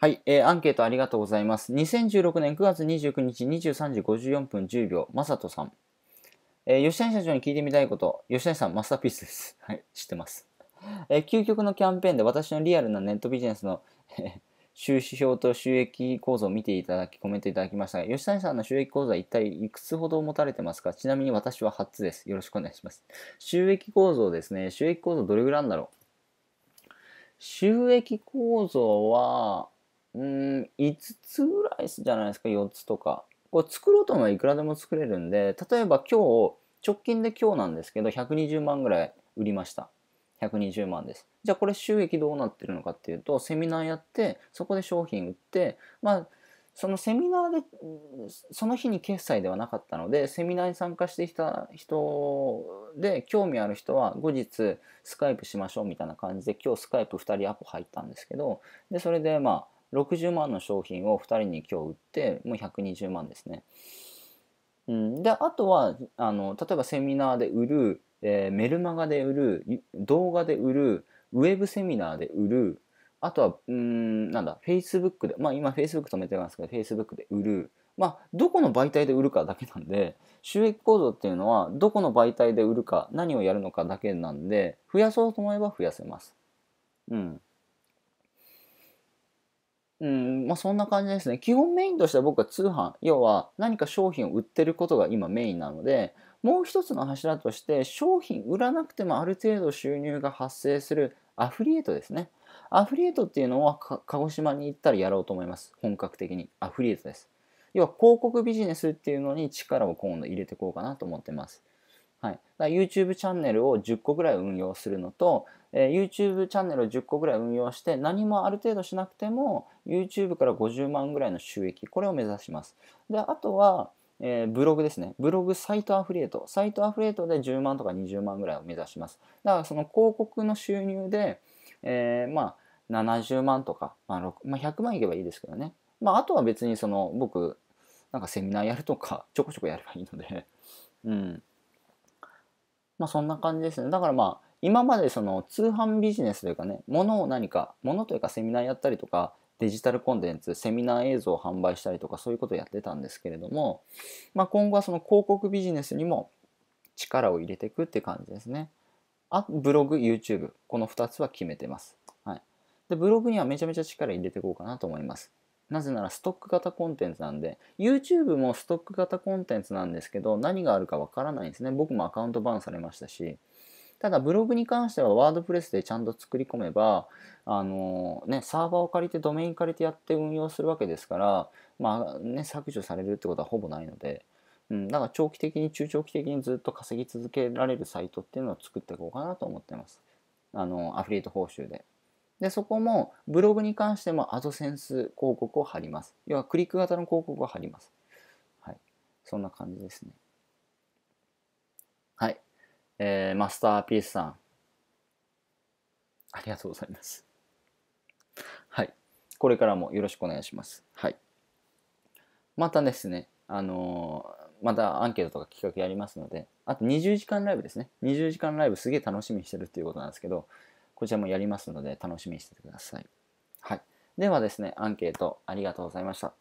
はい、えー、アンケートありがとうございます。2016年9月29日23時54分10秒、まさとさん。えー、吉谷社長に聞いてみたいこと、吉谷さん、マスターピースです。はい、知ってます。えー、究極のキャンペーンで私のリアルなネットビジネスの、え収支表と収益構造を見ていただき、コメントいただきましたが、吉谷さんの収益構造は一体いくつほど持たれてますかちなみに私は初です。よろしくお願いします。収益構造ですね。収益構造どれぐらいなんだろう収益構造は、うん、5つぐらいじゃないですか、4つとか。これ作ろうと思えばいくらでも作れるんで、例えば今日、直近で今日なんですけど、120万ぐらい売りました。120万です。じゃあこれ収益どうなってるのかっていうと、セミナーやって、そこで商品売って、まあ、そのセミナーで、その日に決済ではなかったので、セミナーに参加してきた人で、興味ある人は後日スカイプしましょうみたいな感じで、今日スカイプ2人アポ入ったんですけど、で、それでまあ、60万の商品を2人に今日売ってもう120万ですね。うん、であとはあの例えばセミナーで売る、えー、メルマガで売る動画で売るウェブセミナーで売るあとはうんなんだ Facebook でまあ今 Facebook 止めてますけど Facebook で売るまあどこの媒体で売るかだけなんで収益構造っていうのはどこの媒体で売るか何をやるのかだけなんで増やそうと思えば増やせます。うんうん、まあ、そんな感じですね。基本メインとしては僕は通販、要は何か商品を売ってることが今メインなので、もう一つの柱として商品売らなくてもある程度収入が発生するアフリエイトですね。アフリエイトっていうのは鹿児島に行ったらやろうと思います。本格的に。アフリエイトです。要は広告ビジネスっていうのに力を今度入れていこうかなと思ってます。はい、だ YouTube チャンネルを10個ぐらい運用するのと、えー、YouTube チャンネルを10個ぐらい運用して何もある程度しなくても YouTube から50万ぐらいの収益これを目指します。であとは、えー、ブログですねブログサイトアフリエイトサイトアフリエイトで10万とか20万ぐらいを目指します。だからその広告の収入で、えー、まあ70万とか、まあまあ、100万いけばいいですけどね、まあ、あとは別にその僕なんかセミナーやるとかちょこちょこやればいいのでうんまあそんな感じですね。だからまあ今までその通販ビジネスというかね、ものを何か、ものというかセミナーやったりとか、デジタルコンテンツ、セミナー映像を販売したりとかそういうことをやってたんですけれども、まあ今後はその広告ビジネスにも力を入れていくって感じですね。あブログ、YouTube、この2つは決めてます。はい。で、ブログにはめちゃめちゃ力入れていこうかなと思います。なぜならストック型コンテンツなんで、YouTube もストック型コンテンツなんですけど、何があるかわからないんですね。僕もアカウントバンされましたし、ただブログに関してはワードプレスでちゃんと作り込めば、あのね、サーバーを借りてドメイン借りてやって運用するわけですから、まあね、削除されるってことはほぼないので、うん、だから長期的に中長期的にずっと稼ぎ続けられるサイトっていうのを作っていこうかなと思ってます。あの、アフリエイト報酬で。で、そこもブログに関してもアドセンス広告を貼ります。要はクリック型の広告を貼ります。はい。そんな感じですね。はい。えー、マスターピースさん。ありがとうございます。はい。これからもよろしくお願いします。はい。またですね、あのー、またアンケートとか企画やりますので、あと20時間ライブですね。20時間ライブすげえ楽しみにしてるっていうことなんですけど、こちらもやりますので楽しみにしててください。はい。ではですね、アンケートありがとうございました。